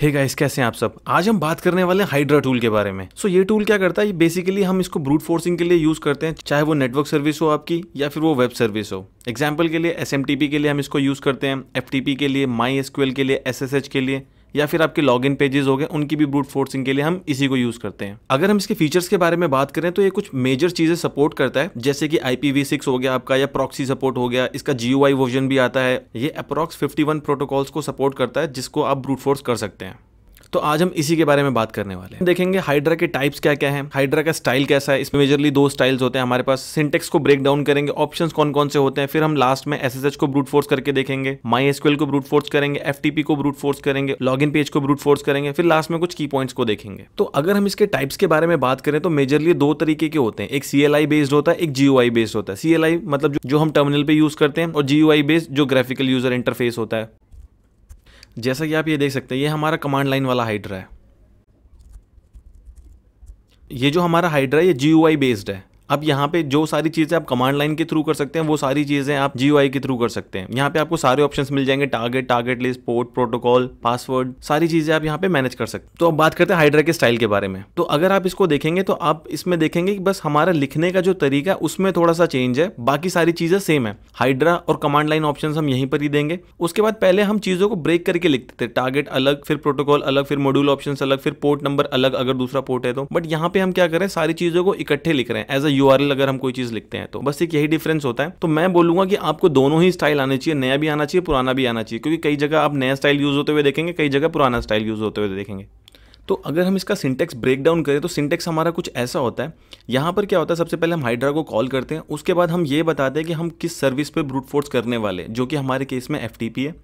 हे hey guys कैसे हैं आप सब आज हम बात करने वाले हैं हाइड्रा टूल के बारे में सो so, ये टूल क्या करता है ये बेसिकली हम इसको ब्रूट फोर्सिंग के लिए यूज़ करते हैं चाहे वो नेटवर्क सर्विस हो आपकी या फिर वो वेब सर्विस हो एग्जाम्पल के लिए एस के लिए हम इसको यूज़ करते हैं एफ के लिए माई के लिए एस के लिए या फिर आपके लॉग इन पेजेस हो गए उनकी भी ब्रूट फोर्सिंग के लिए हम इसी को यूज़ करते हैं अगर हम इसके फीचर्स के बारे में बात करें तो ये कुछ मेजर चीज़ें सपोर्ट करता है जैसे कि सिक्स हो गया आपका या प्रॉक्सी सपोर्ट हो गया इसका जी वर्जन भी आता है ये अप्रॉक्स फिफ्टी प्रोटोकॉल्स को सपोर्ट करता है जिसको आप ब्रूट फोर्स कर सकते हैं तो आज हम इसी के बारे में बात करने वाले हैं देखेंगे हाइड्रा के टाइप्स क्या क्या हैं हाइड्रा का स्टाइल कैसा है इसमें मेजरली दो स्टाइल्स होते हैं हमारे पास सिंटेक्स को ब्रेक डाउन करेंगे ऑप्शन कौन कौन से होते हैं फिर हम लास्ट में एस को ब्रूट फोर्स करके देखेंगे माई को ब्रूट फोर्स करेंगे एफ को ब्रूट फोर्स करेंगे लॉग पेज को ब्रूट फोर्स करेंगे फिर लास्ट में कुछ की पॉइंट्स को देखेंगे तो अगर हम इसके टाइप्स के बारे में बात करें तो मेजरली दो तरीके के होते हैं एक सीएलआई बेस्ड होता है एक जीओआई बेस्ड होता है सीएलआई मतलब जो हम टर्मिनल पे यूज करते हैं और जीयूआई बेस्ड जो ग्राफिकल यूजर इंटरफेस होता है जैसा कि आप ये देख सकते हैं ये हमारा कमांड लाइन वाला हाइड्रा है ये जो हमारा हाइड्रा है ये जी बेस्ड है अब यहाँ पे जो सारी चीज़ें आप कमांड लाइन के थ्रू कर सकते हैं वो सारी चीज़ें आप जी के थ्रू कर सकते हैं यहाँ पे आपको सारे ऑप्शंस मिल जाएंगे target target list port protocol password सारी चीज़ें आप यहाँ पे मैनेज कर सकते हैं तो अब बात करते हैं हाइड्रा के स्टाइल के बारे में तो अगर आप इसको देखेंगे तो आप इसमें देखेंगे कि बस हमारा लिखने का जो तरीका उसमें थोड़ा सा चेंज है बाकी सारी चीज़ें सेम है हाइड्रा और कमांड लाइन ऑप्शन हम यहीं पर ही देंगे उसके बाद पहले हम चीज़ों को ब्रेक करके लिखते थे टारगेट अलग फिर प्रोटोकॉल अलग फिर मॉड्यूल ऑप्शन अलग फिर पोर्ट नंबर अलग अगर दूसरा पोर्ट है तो बट यहाँ पे हम क्या करें सारी चीज़ों को इकट्ठे लिख रहे हैं एज अ यू अगर हम कोई चीज लिखते हैं तो बस एक यही डिफरेंस होता है तो मैं बोलूंगा कि आपको दोनों ही स्टाइल आने चाहिए नया भी आना चाहिए पुराना भी आना चाहिए क्योंकि कई जगह आप नया स्टाइल यूज होते हुए देखेंगे कई जगह पुराना स्टाइल यूज होते हुए देखेंगे तो अगर हम इसका सिंटेक्स ब्रेक डाउन करें तो सिंटेक्स हमारा कुछ ऐसा होता है यहाँ पर क्या होता है सबसे पहले हम हाइड्रा को कॉल करते हैं उसके बाद हम ये बताते हैं कि हम किस सर्विस पे ब्रूट फोर्स करने वाले जो कि हमारे केस में एफ है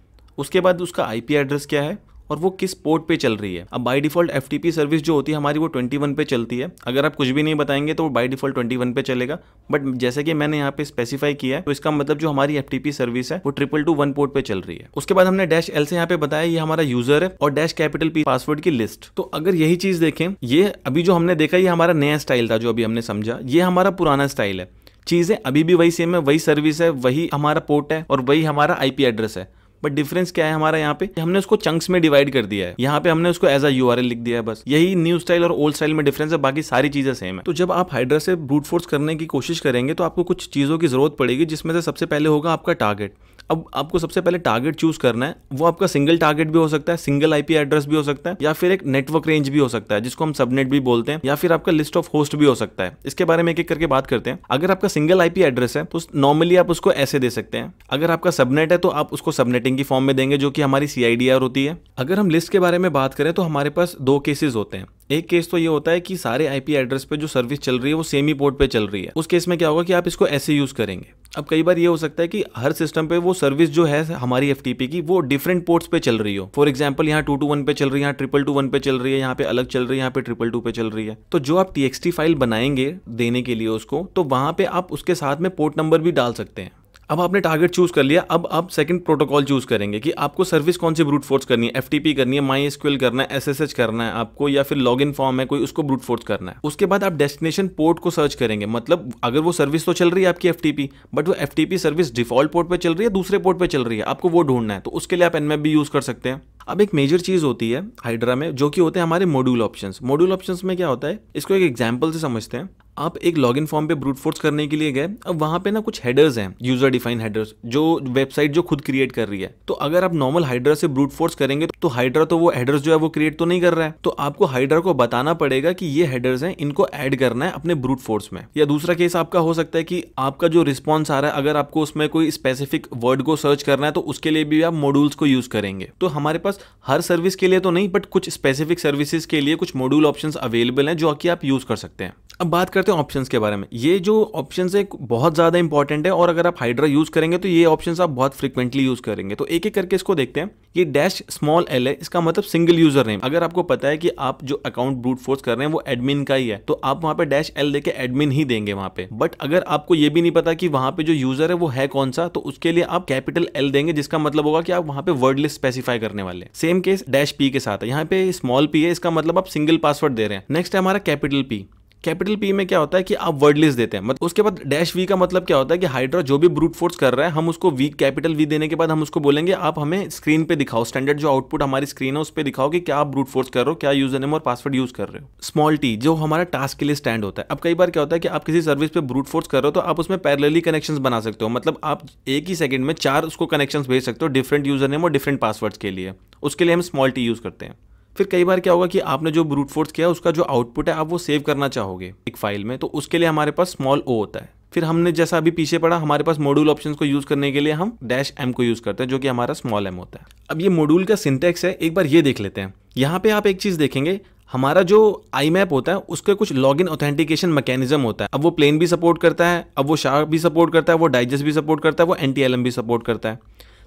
उसके बाद उसका आई एड्रेस क्या है और वो किस पोर्ट पे चल रही है अब बाई डिफॉल्ट एफ सर्विस जो होती है हमारी वो 21 पे चलती है अगर आप कुछ भी नहीं बताएंगे तो वो बाई डिफॉल्ट 21 पे चलेगा बट जैसे कि मैंने यहाँ पे स्पेसिफाई किया है तो इसका मतलब जो हमारी एफ सर्विस है वो ट्रिपल टू वन पोर्ट पे चल रही है उसके बाद हमने डैश एल से यहाँ पे बताया ये हमारा यूजर है और डैश कैपिटल पी पासवर्ड की लिस्ट तो अगर यही चीज देखें ये अभी जो हमने देखा ये हमारा नया स्टाइल था जो अभी हमने समझा ये हमारा पुराना स्टाइल है चीज़ें अभी भी वही सेम है वही सर्विस है वही हमारा पोर्ट है और वही हमारा आईपी एड्रेस है बट डिफरेंस क्या है हमारा यहाँ पे हमने उसको चंक्स में डिवाइड कर दिया है यहाँ पे हमने उसको एज अ यू लिख दिया है बस यही न्यू स्टाइल और ओल्ड स्टाइल में डिफरेंस है बाकी सारी चीजें सेम है तो जब आप हाइड्रा से ब्रूट फोर्स करने की कोशिश करेंगे तो आपको कुछ चीजों की जरूरत पड़ेगी जिसमें से सबसे पहले होगा आपका टारगेट अब आपको सबसे पहले टारगेट चूज करना है वो आपका सिंगल टारगेट भी हो सकता है सिंगल आईपी एड्रेस भी हो सकता है या फिर एक नेटवर्क रेंज भी हो सकता है जिसको हम सबनेट भी बोलते हैं या फिर आपका लिस्ट ऑफ होस्ट भी हो सकता है इसके बारे में एक एक करके बात करते हैं अगर आपका सिंगल आईपी एड्रेस है तो नॉर्मली आप उसको ऐसे दे सकते हैं अगर आपका सबनेट है तो आप उसको सबनेटिंग रिपोर्टिंग की फॉर्म में देंगे जो कि हमारी सी होती है अगर हम लिस्ट के बारे में बात करें तो हमारे पास दो केसेज होते हैं एक केस तो ये होता है कि सारे आईपी एड्रेस पे जो सर्विस चल रही है वो सेम ही पोर्ट पे चल रही है उस केस में क्या होगा कि आप इसको ऐसे यूज करेंगे अब कई बार ये हो सकता है कि हर सिस्टम पे वो सर्विस जो है हमारी एफ की वो डिफरेंट पोर्ट्स पे चल रही हो फॉर एग्जाम्पल यहाँ टू टू वन पे चल रही है यहाँ ट्रिपल टू वन पे चल रही है यहाँ पे अलग चल रही है यहाँ पे ट्रिपल टू पे चल रही है तो जो आप टी फाइल बनाएंगे देने के लिए उसको तो वहां पे आप उसके साथ में पोर्ट नंबर भी डाल सकते हैं अब आपने टारगेट चूज कर लिया अब आप सेकंड प्रोटोकॉल चूज करेंगे कि आपको सर्विस कौन सी ब्रूट फोर्स करनी है एफ करनी है माई एसक्यूएल करना है एस करना है आपको या फिर लॉग इन फॉर्म है कोई उसको ब्रूट फोर्स करना है उसके बाद आप डेस्टिनेशन पोर्ट को सर्च करेंगे मतलब अगर वो सर्विस तो चल रही है आपकी एफ बट वो एफ सर्विस डिफॉल्ट पोर्ट पर चल रही है दूसरे पोर्ट पर चल रही है आपको वो ढूंढना है तो उसके लिए आप एनमेप भी यूज कर सकते हैं अब एक मेजर चीज होती है हाइड्रा में जो कि होते हैं हमारे मॉड्यूल ऑप्शंस मॉड्यूल ऑप्शंस में क्या होता है इसको एक एग्जांपल से समझते हैं आप एक लॉग इन फॉर्म पे ब्रूट फोर्स करने के लिए गए अब वहाँ पे ना कुछ हेडर्स हैं यूजर डिफाइन हेडर्स जो वेबसाइट जो खुद क्रिएट कर रही है तो अगर आप नॉर्मल हाइड्रा से ब्रूट फोर्स करेंगे तो हाइड्रा तो वो हेडर्स जो है वो क्रिएट तो नहीं कर रहा है तो आपको हाइड्रा को बताना पड़ेगा कि ये हेडर्स हैं इनको ऐड करना है अपने ब्रूट फोर्स में या दूसरा केस आपका हो सकता है कि आपका जो रिस्पॉन्स आ रहा है अगर आपको उसमें कोई स्पेसिफिक वर्ड को सर्च करना है तो उसके लिए भी आप मॉड्यूल्स को यूज करेंगे तो हमारे पास हर सर्विस के लिए तो नहीं बट कुछ स्पेसिफिक सर्विसेज के लिए कुछ मॉड्यूल ऑप्शन अवेलेबल है जो कि आप यूज कर सकते हैं अब बात करते हैं ऑप्शंस के बारे में ये जो ऑप्शन है बहुत ज़्यादा इंपॉर्टेंट है और अगर आप हाइड्रा यूज़ करेंगे तो ये ऑप्शन आप बहुत फ्रिक्वेंटली यूज़ करेंगे तो एक एक करके इसको देखते हैं ये डैश स्मॉल एल है इसका मतलब सिंगल यूजर नेम अगर आपको पता है कि आप जो अकाउंट ब्रूट फोर्स कर रहे हैं वो एडमिन का ही है तो आप वहाँ पे डैश एल देके एडमिन ही देंगे वहाँ पे बट अगर आपको ये भी नहीं पता कि वहाँ पे जो यूजर है वो है कौन सा तो उसके लिए आप कैपिटल एल देंगे जिसका मतलब होगा कि आप वहाँ पे वर्ड लिस्ट स्पेसिफाई करने वाले सेम केस डैश पी के साथ है यहाँ पे स्मॉल पी है इसका मतलब आप सिंगल पासवर्ड दे रहे हैं नेक्स्ट है हमारा कैपिटल पी कैपिटल पी में क्या होता है कि आप वर्ड लिस्ट देते हैं मतलब उसके बाद डैश वी का मतलब क्या होता है कि हाइड्रा जो भी ब्रूट फोर्स कर रहा है हम उसको वी कैपिटल वी देने के बाद हम उसको बोलेंगे आप हमें स्क्रीन पे दिखाओ स्टैंडर्ड जो आउटपुट हमारी स्क्रीन है उस पर दिखाओ कि क्या आप ब्रूट फोर्स कर रहे हो क्या यूजर नेम और पासवर्ड यूज कर रहे हो स्मॉल टी जो हमारा टास्क के लिए स्टैंड होता है अब कई बार क्या होता है कि आप किसी सर्विस पे ब्रूट फोर्स कर रहे हो तो आप उसमें पैरेलली कनेक्शन बना सकते हो मतलब आप एक ही सेकंड में चार उसको कनेक्शन भेज सकते हो डिफरेंट यूजर नेम और डिफरेंट पासवर्ड्स के लिए उसके लिए हम स्मॉल टी यूज करते हैं फिर कई बार क्या होगा कि आपने जो ब्रूट फोर्स किया उसका जो आउटपुट है आप वो सेव करना चाहोगे एक फाइल में तो उसके लिए हमारे पास स्मॉल ओ होता है फिर हमने जैसा अभी पीछे पड़ा हमारे पास मॉड्यूल ऑप्शंस को यूज़ करने के लिए हम डैश एम को यूज़ करते हैं जो कि हमारा स्मॉल एम होता है अब ये मॉड्यूल का सिंटेक्स है एक बार ये देख लेते हैं यहाँ पे आप एक चीज़ देखेंगे हमारा जो आई मैप होता है उसका कुछ लॉग इन ऑथेंटिकेशन मैकेनिज्म होता है अब वो प्लेन भी सपोर्ट करता है अब वो शार्प भी सपोर्ट करता है वो डाइजेस्ट भी सपोर्ट करता है वो एन भी सपोर्ट करता है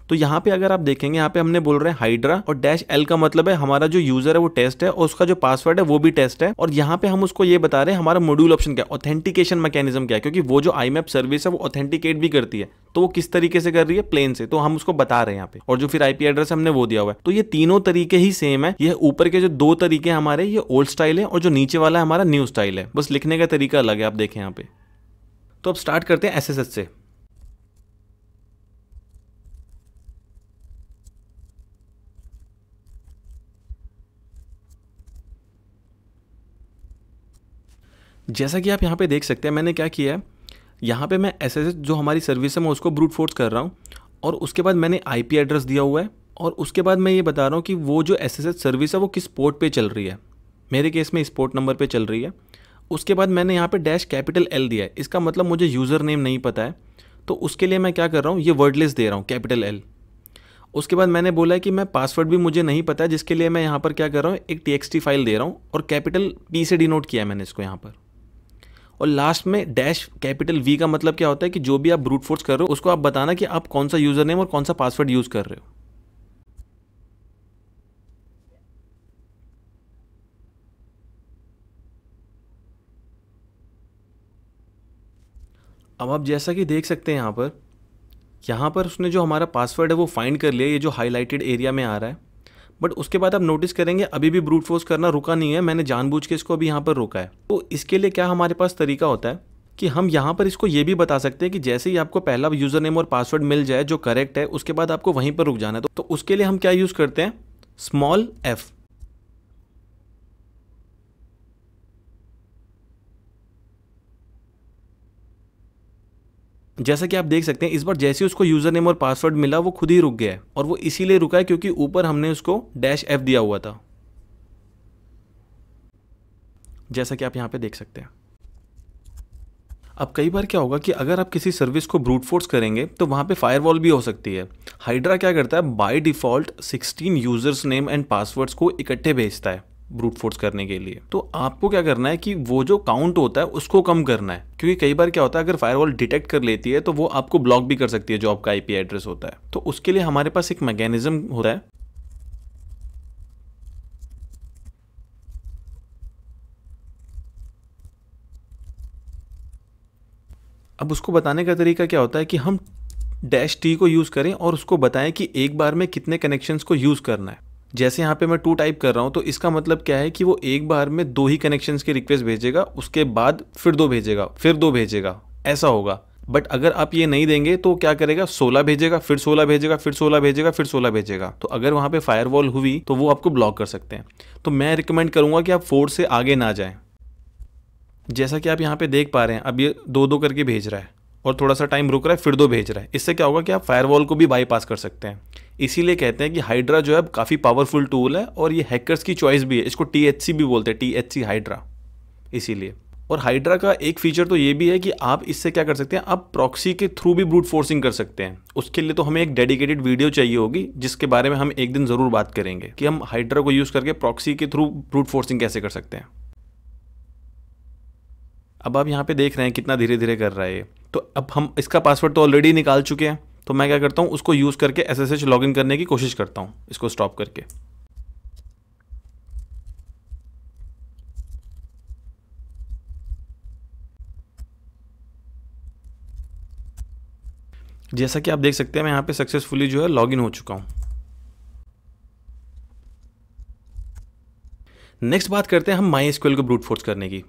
तो यहाँ पे अगर आप देखेंगे यहाँ पे हमने बोल रहे हैं हाइड्रा और डैश एल का मतलब है हमारा जो यूजर है वो टेस्ट है और उसका जो पासवर्ड है वो भी टेस्ट है और यहाँ पे हम उसको ये बता रहे हैं हमारा मोड्यूल ऑप्शन क्या ऑथेंटिकेशन मैकेनिज्म क्या है क्योंकि वो जो आई सर्विस है वो ऑथेंटिकेट भी करती है तो वो किस तरीके से कर रही है प्लेन से तो हम उसको बता रहे हैं यहाँ पे और जो फिर आईपी एड्रेस हमने वो दिया हुआ है तो ये तीनों तरीके ही सेम है ये ऊपर के जो दो तरीके हमारे ये ओल्ड स्टाइल है और जो नीचे वाला है हमारा न्यू स्टाइल है बस लिखने का तरीका अलग है आप देखें यहाँ पे तो अब स्टार्ट करते हैं एस से जैसा कि आप यहाँ पे देख सकते हैं मैंने क्या किया है यहाँ पे मैं एस जो हमारी सर्विस है मैं उसको ब्रूट फोर्स कर रहा हूँ और उसके बाद मैंने आई एड्रेस दिया हुआ है और उसके बाद मैं ये बता रहा हूँ कि वो जो एस सर्विस है वो किस पोर्ट पर चल रही है मेरे केस में इस पोर्ट नंबर पर चल रही है उसके बाद मैंने यहाँ पे डैश कैपिटल एल दिया है इसका मतलब मुझे यूज़र नेम नहीं पता है तो उसके लिए मैं क्या कर रहा हूँ ये वर्डलेस दे रहा हूँ कैपिटल एल उसके बाद मैंने बोला है कि मैं पासवर्ड भी मुझे नहीं पता जिसके लिए मैं यहाँ पर क्या कर रहा हूँ एक टी फाइल दे रहा हूँ और कैपिटल पी से डिनोट किया है मैंने इसको यहाँ पर और लास्ट में डैश कैपिटल वी का मतलब क्या होता है कि जो भी आप ब्रूट फोर्स कर रहे हो उसको आप बताना कि आप कौन सा यूज़र नेम और कौन सा पासवर्ड यूज़ कर रहे हो अब आप जैसा कि देख सकते हैं यहाँ पर यहाँ पर उसने जो हमारा पासवर्ड है वो फाइंड कर लिया ये जो हाईलाइटेड एरिया में आ रहा है बट उसके बाद आप नोटिस करेंगे अभी भी ब्रूट फोर्स करना रुका नहीं है मैंने जानबूझ के इसको अभी यहाँ पर रोका है तो इसके लिए क्या हमारे पास तरीका होता है कि हम यहाँ पर इसको ये भी बता सकते हैं कि जैसे ही आपको पहला यूज़र नेम और पासवर्ड मिल जाए जो करेक्ट है उसके बाद आपको वहीं पर रुक जाना है तो, तो उसके लिए हम क्या यूज़ करते हैं स्मॉल एफ़ जैसा कि आप देख सकते हैं इस बार जैसे उसको यूजर नेम और पासवर्ड मिला वो खुद ही रुक गया है और वो इसीलिए रुका है क्योंकि ऊपर हमने उसको डैश एफ दिया हुआ था जैसा कि आप यहां पे देख सकते हैं अब कई बार क्या होगा कि अगर आप किसी सर्विस को ब्रूट फोर्स करेंगे तो वहाँ पे फायरवॉल भी हो सकती है हाइड्रा क्या करता है by default 16 users name and passwords को इकट्ठे भेजता है ब्रूट फोर्स करने के लिए तो आपको क्या करना है कि वो जो काउंट होता है उसको कम करना है क्योंकि कई बार क्या होता है अगर फायरवॉल डिटेक्ट कर लेती है तो वो आपको ब्लॉक भी कर सकती है जो आपका आईपी एड्रेस होता है तो उसके लिए हमारे पास एक मैकेनिज्म होता है अब उसको बताने का तरीका क्या होता है कि हम डैश टी को यूज़ करें और उसको बताएं कि एक बार में कितने कनेक्शंस को यूज़ करना है जैसे यहाँ पे मैं टू टाइप कर रहा हूँ तो इसका मतलब क्या है कि वो एक बार में दो ही कनेक्शंस की रिक्वेस्ट भेजेगा उसके बाद फिर दो भेजेगा फिर दो भेजेगा ऐसा होगा बट अगर आप ये नहीं देंगे तो क्या करेगा सोलह भेजेगा फिर सोलह भेजेगा फिर सोलह भेजेगा फिर सोलह भेजेगा तो अगर वहाँ पे फायरवॉल हुई तो वो आपको ब्लॉक कर सकते हैं तो मैं रिकमेंड करूँगा कि आप फोर से आगे ना जाए जैसा कि आप यहाँ पर देख पा रहे हैं अब ये दो दो करके भेज रहा है और थोड़ा सा टाइम रुक रहा है फिर दो भेज रहा है इससे क्या होगा कि आप फायरवॉल को भी बाईपास कर सकते हैं इसीलिए कहते हैं कि हाइड्रा जो है काफ़ी पावरफुल टूल है और ये हैकर्स की चॉइस भी है इसको टी भी बोलते हैं टी हाइड्रा इसीलिए और हाइड्रा का एक फीचर तो ये भी है कि आप इससे क्या कर सकते हैं आप प्रॉक्सी के थ्रू भी ब्रूट फोर्सिंग कर सकते हैं उसके लिए तो हमें एक डेडिकेटेड वीडियो चाहिए होगी जिसके बारे में हम एक दिन ज़रूर बात करेंगे कि हम हाइड्रा को यूज़ करके प्रॉक्सी के थ्रू ब्रूट फोर्सिंग कैसे कर सकते हैं अब आप यहाँ पे देख रहे हैं कितना धीरे धीरे कर रहा है तो अब हम इसका पासवर्ड तो ऑलरेडी निकाल चुके हैं तो मैं क्या करता हूँ उसको यूज़ करके एस एस एच करने की कोशिश करता हूँ इसको स्टॉप करके जैसा कि आप देख सकते हैं मैं यहाँ पे सक्सेसफुली जो है लॉगिन हो चुका हूँ नेक्स्ट बात करते हैं हम माई स्क्वेल को ब्रूट फोर्स करने की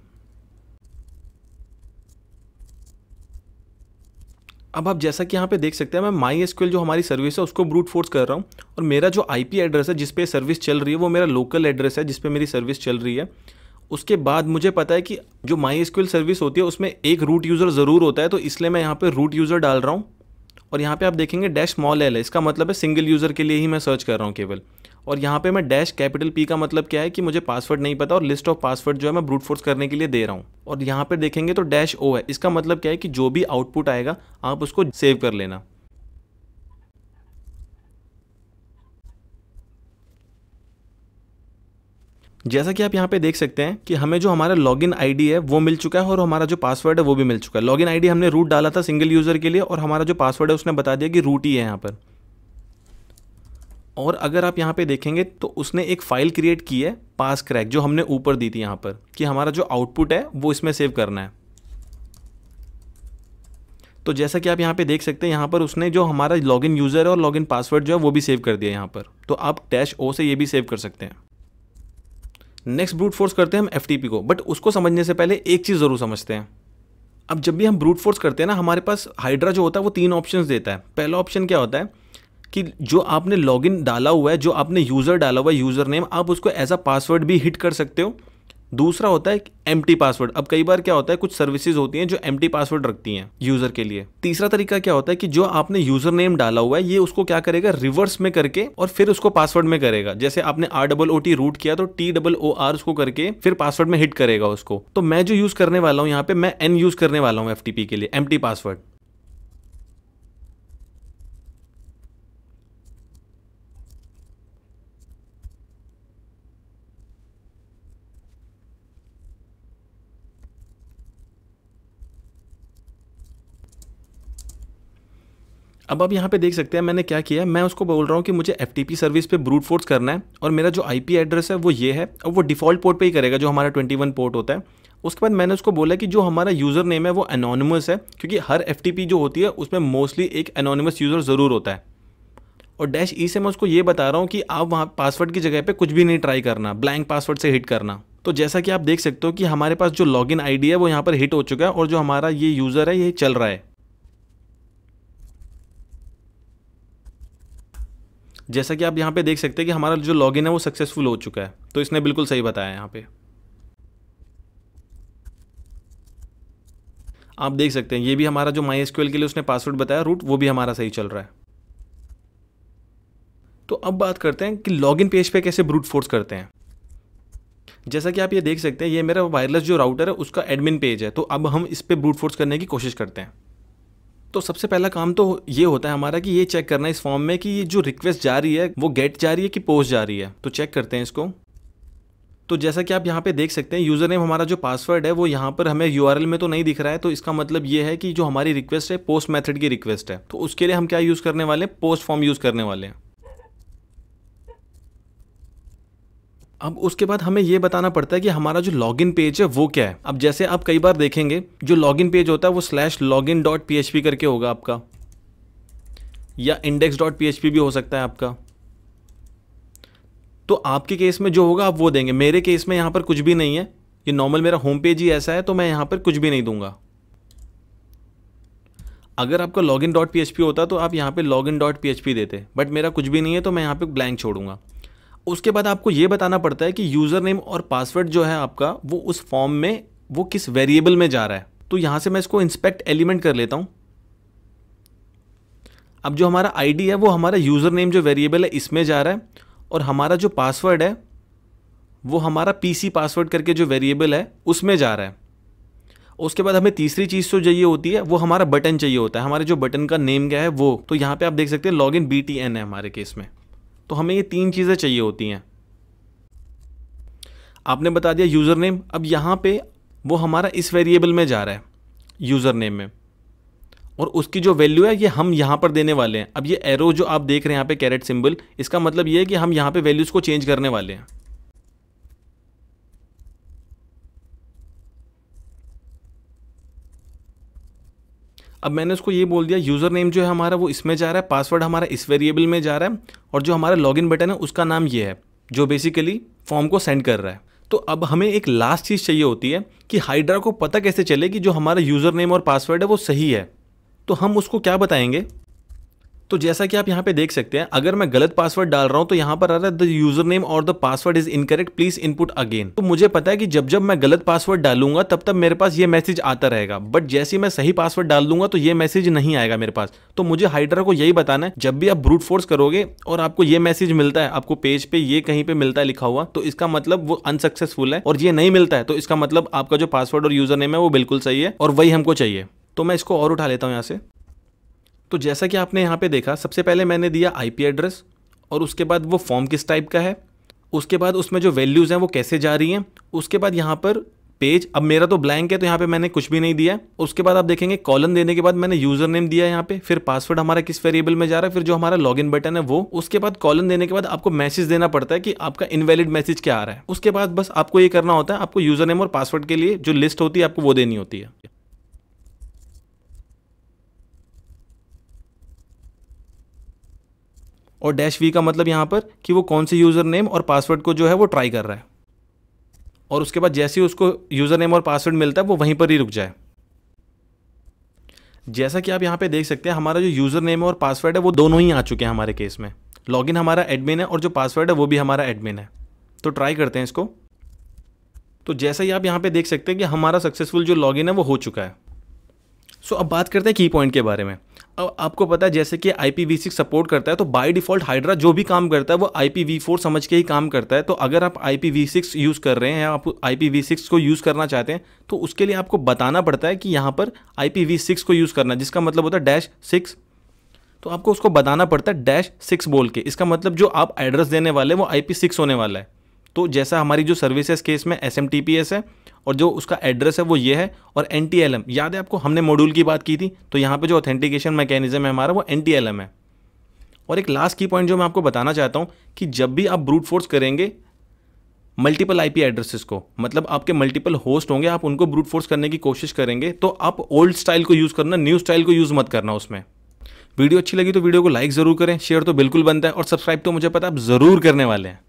अब आप जैसा कि यहाँ पे देख सकते हैं मैं माई एसक्यूएल जो हमारी सर्विस है उसको ब्रूट फोर्स कर रहा हूँ और मेरा जो आईपी एड्रेस है जिस पे सर्विस चल रही है वो मेरा लोकल एड्रेस है जिस पे मेरी सर्विस चल रही है उसके बाद मुझे पता है कि जो माई एसक्यूएल सर्विस होती है उसमें एक रूट यूज़र ज़रूर होता है तो इसलिए मैं यहाँ पर रूट यूज़र डाल रहा हूँ और यहाँ पर आप देखेंगे डैश स्मॉल एल है इसका मतलब है सिंगल यूज़र के लिए ही मैं सर्च कर रहा हूँ केवल और यहाँ पे मैं डैश कैपिटल पी का मतलब क्या है कि मुझे पासवर्ड नहीं पता और लिस्ट ऑफ पासवर्ड जो है मैं ब्रूट फोर्स करने के लिए दे रहा हूँ और यहाँ पे देखेंगे तो डैश ओ है इसका मतलब क्या है कि जो भी आउटपुट आएगा आप उसको सेव कर लेना जैसा कि आप यहाँ पे देख सकते हैं कि हमें जो हमारा लॉगिन आईडी है वो मिल चुका है और हमारा जो पासवर्ड है वो भी मिल चुका है लॉगिन आईडी हमने रूट डाला था सिंगल यूज़र के लिए और हमारा जो पासवर्ड है उसने बता दिया कि रूट ही है यहाँ पर और अगर आप यहाँ पे देखेंगे तो उसने एक फ़ाइल क्रिएट की है पास क्रैक जो हमने ऊपर दी थी यहाँ पर कि हमारा जो आउटपुट है वो इसमें सेव करना है तो जैसा कि आप यहाँ पे देख सकते हैं यहाँ पर उसने जो हमारा लॉगिन यूज़र है और लॉगिन पासवर्ड जो है वो भी सेव कर दिया यहाँ पर तो आप डैश ओ से ये भी सेव कर सकते हैं नेक्स्ट ब्रूट फोर्स करते हैं हम एफ को बट उसको समझने से पहले एक चीज़ ज़रूर समझते हैं अब जब भी हम ब्रूट फोर्स करते हैं ना हमारे पास हाइड्रा जो होता है वो तीन ऑप्शन देता है पहला ऑप्शन क्या होता है कि जो आपने लॉगिन डाला हुआ है जो आपने यूज़र डाला हुआ है यूज़र नेम आप उसको एज अ पासवर्ड भी हिट कर सकते हो दूसरा होता है एम टी पासवर्ड अब कई बार क्या होता है कुछ सर्विसेज होती हैं जो एम टी पासवर्ड रखती हैं यूजर के लिए तीसरा तरीका क्या होता है कि जो आपने यूजर नेम डाला हुआ है ये उसको क्या करेगा रिवर्स में करके और फिर उसको पासवर्ड में करेगा जैसे आपने R double O T root किया तो टी डबल ओ आर उसको करके फिर पासवर्ड में हिट करेगा उसको तो मैं जो यूज करने वाला हूँ यहाँ पे मैं एन यूज करने वाला हूँ एफ के लिए एम पासवर्ड अब आप यहाँ पे देख सकते हैं मैंने क्या किया मैं उसको बोल रहा हूँ कि मुझे एफ सर्विस पे ब्रूट फोर्स करना है और मेरा जो आई एड्रेस है वो ये है और वो डिफ़ॉल्ट पोर्ट पर ही करेगा जो हमारा ट्वेंटी पोर्ट होता है उसके बाद मैंने उसको बोला कि जो हमारा यूज़र नेम है वो अनोनमस है क्योंकि हर एफ जो होती है उसमें मोस्टली एक अनोनमस यूज़र ज़रूर होता है और डैश ई e से मैं उसको ये बता रहा हूँ कि आप वहाँ पासवर्ड की जगह पर कुछ भी नहीं ट्राई करना ब्लैंक पासवर्ड से हिट करना तो जैसा कि आप देख सकते हो कि हमारे पास जो लॉगिन आईडी है वो यहाँ पर हिट हो चुका है और जो हमारा ये यूज़र है ये चल रहा है जैसा कि आप यहाँ पे देख सकते हैं कि हमारा जो लॉगिन है वो सक्सेसफुल हो चुका है तो इसने बिल्कुल सही बताया यहाँ पे आप देख सकते हैं ये भी हमारा जो माई के लिए उसने पासवर्ड बताया रूट वो भी हमारा सही चल रहा है तो अब बात करते हैं कि लॉगिन पेज पे कैसे ब्रूट फोर्स करते हैं जैसा कि आप ये देख सकते हैं ये मेरा वायरलेस जो राउटर है उसका एडमिन पेज है तो अब हम इस पर ब्रूट फोर्स करने की कोशिश करते हैं तो सबसे पहला काम तो ये होता है हमारा कि ये चेक करना इस फॉर्म में कि ये जो रिक्वेस्ट जा रही है वो गेट जा रही है कि पोस्ट जा रही है तो चेक करते हैं इसको तो जैसा कि आप यहाँ पे देख सकते हैं यूज़र नेम हमारा जो पासवर्ड है वो यहाँ पर हमें यू में तो नहीं दिख रहा है तो इसका मतलब ये है कि जो हमारी रिक्वेस्ट है पोस्ट मेथड की रिक्वेस्ट है तो उसके लिए हम क्या यूज़ करने वाले हैं पोस्ट फॉर्म यूज़ करने वाले हैं अब उसके बाद हमें ये बताना पड़ता है कि हमारा जो लॉगिन पेज है वो क्या है अब जैसे आप कई बार देखेंगे जो लॉगिन पेज होता है वो slash log in dot P H P करके होगा आपका या index dot P H P भी हो सकता है आपका तो आपके केस में जो होगा आप वो देंगे मेरे केस में यहाँ पर कुछ भी नहीं है ये नॉर्मल मेरा होम पेज ही ऐसा है तो मैं यहाँ पर कुछ भी नहीं दूंगा अगर आपका log in dot P H P होता तो आप यहाँ पे log in dot P H P देते बट मेरा कुछ भी नहीं है तो मैं यहाँ पे ब्लैंक छोड़ूंगा उसके बाद आपको ये बताना पड़ता है कि यूज़र नेम और पासवर्ड जो है आपका वो उस फॉर्म में वो किस वेरिएबल में जा रहा है तो यहाँ से मैं इसको इंस्पेक्ट एलिमेंट कर लेता हूँ अब जो हमारा आईडी है वो हमारा यूज़र नेम जो वेरिएबल है इसमें जा रहा है और हमारा जो पासवर्ड है वो हमारा पीसी पासवर्ड करके जो वेरिएबल है उसमें जा रहा है उसके बाद हमें तीसरी चीज़ तो चाहिए होती है वो हमारा बटन चाहिए होता है हमारे जो बटन का नेम क्या है वो तो यहाँ पे आप देख सकते हैं log in B T N है हमारे केस में तो हमें ये तीन चीज़ें चाहिए होती हैं आपने बता दिया यूज़र नेम अब यहाँ पे वो हमारा इस वेरिएबल में जा रहा है यूज़र नेम में और उसकी जो वैल्यू है ये हम यहाँ पर देने वाले हैं अब ये एरो जो आप देख रहे हैं यहाँ पे कैरेट सिंबल इसका मतलब ये है कि हम यहाँ पे वैल्यूज़ को चेंज करने वाले हैं अब मैंने उसको ये बोल दिया यूज़र नेम जो है हमारा वो इसमें जा रहा है पासवर्ड हमारा इस वेरिएबल में जा रहा है और जो हमारा लॉगिन बटन है उसका नाम ये है जो बेसिकली फॉर्म को सेंड कर रहा है तो अब हमें एक लास्ट चीज़ चाहिए होती है कि हाइड्रा को पता कैसे चले कि जो हमारा यूज़र नेम और पासवर्ड है वो सही है तो हम उसको क्या बताएंगे तो जैसा कि आप यहाँ पे देख सकते हैं अगर मैं गलत पासवर्ड डाल रहा हूँ तो यहाँ पर आ रहा है द यूजर नेम और the password is incorrect please input again तो मुझे पता है कि जब जब मैं गलत पासवर्ड डालूंगा तब तब मेरे पास ये मैसेज आता रहेगा बट जैसे मैं सही पासवर्ड डाल दूंगा तो ये मैसेज नहीं आएगा मेरे पास तो मुझे हाइड्रा को यही बताना है जब भी आप ब्रूट फोर्स करोगे और आपको ये मैसेज मिलता है आपको पेज पे ये कहीं पे मिलता है लिखा हुआ तो इसका मतलब वो अनसक्सेसफुल है और ये नहीं मिलता है तो इसका मतलब आपका जो पासवर्ड और यूजर नेम है वो बिल्कुल सही है और वही हमको चाहिए तो मैं इसको और उठा लेता हूँ यहाँ से तो जैसा कि आपने यहाँ पे देखा सबसे पहले मैंने दिया आईपी एड्रेस और उसके बाद वो फॉर्म किस टाइप का है उसके बाद उसमें जो वैल्यूज़ हैं वो कैसे जा रही हैं उसके बाद यहाँ पर पेज अब मेरा तो ब्लैंक है तो यहाँ पे मैंने कुछ भी नहीं दिया उसके बाद आप देखेंगे कॉलन देने के बाद मैंने यूजर नेम दिया यहाँ पे फिर पासवर्ड हमारा किस वेरिएबल में जा रहा है फिर जो हमारा लॉग इन बटन है वो उसके बाद कॉलन देने के बाद आपको मैसेज देना पड़ता है कि आपका इनवैलिड मैसेज क्या आ रहा है उसके बाद बस आपको ये करना होता है आपको यूजर नेम और पासवर्ड के लिए जो लिस्ट होती है आपको वो देनी होती है और डैश वी का मतलब यहाँ पर कि वो कौन से यूज़र नेम और पासवर्ड को जो है वो ट्राई कर रहा है और उसके बाद जैसे ही उसको यूज़र नेम और पासवर्ड मिलता है वो वहीं पर ही रुक जाए जैसा कि आप यहाँ पे देख सकते हैं हमारा जो यूज़र नेम और पासवर्ड है वो दोनों ही आ चुके हैं हमारे केस में लॉगिन हमारा एडमिन है और जो पासवर्ड है वो भी हमारा एडमिन है तो ट्राई करते हैं इसको तो जैसा ही आप यहाँ पे देख सकते हैं कि हमारा सक्सेसफुल जो लॉगिन है वो हो चुका है सो अब बात करते हैं की पॉइंट के बारे में अब आपको पता है जैसे कि आई पी वी सपोर्ट करता है तो बाय डिफॉल्ट हाइड्रा जो भी काम करता है वो आई पी वी फोर समझ के ही काम करता है तो अगर आप I P V six use कर रहे हैं या आप आई पी वी सिक्स को यूज़ करना चाहते हैं तो उसके लिए आपको बताना पड़ता है कि यहाँ पर आई पी वी सिक्स को यूज़ करना जिसका मतलब होता है डैश सिक्स तो आपको उसको बताना पड़ता है डैश सिक्स बोल के इसका मतलब जो आप एड्रेस देने वाले हैं वो आई पी सिक्स होने वाला है तो जैसा हमारी जो सर्विसेज केस में एस है और जो उसका एड्रेस है वो ये है और एन याद है आपको हमने मॉड्यूल की बात की थी तो यहाँ पर जो ऑथेंटिकेशन मैकेनिज्म है हमारा वो एन है और एक लास्ट की पॉइंट जो मैं आपको बताना चाहता हूँ कि जब भी आप ब्रूट फोर्स करेंगे मल्टीपल आईपी एड्रेसेस को मतलब आपके मल्टीपल होस्ट होंगे आप उनको ब्रूट फोर्स करने की कोशिश करेंगे तो आप ओल्ड स्टाइल को यूज़ करना न्यू स्टाइल को यूज़ मत करना उसमें वीडियो अच्छी लगी तो वीडियो को लाइक ज़रूर करें शेयर तो बिल्कुल बनता है और सब्सक्राइब तो मुझे पता आप ज़रूर करने वाले हैं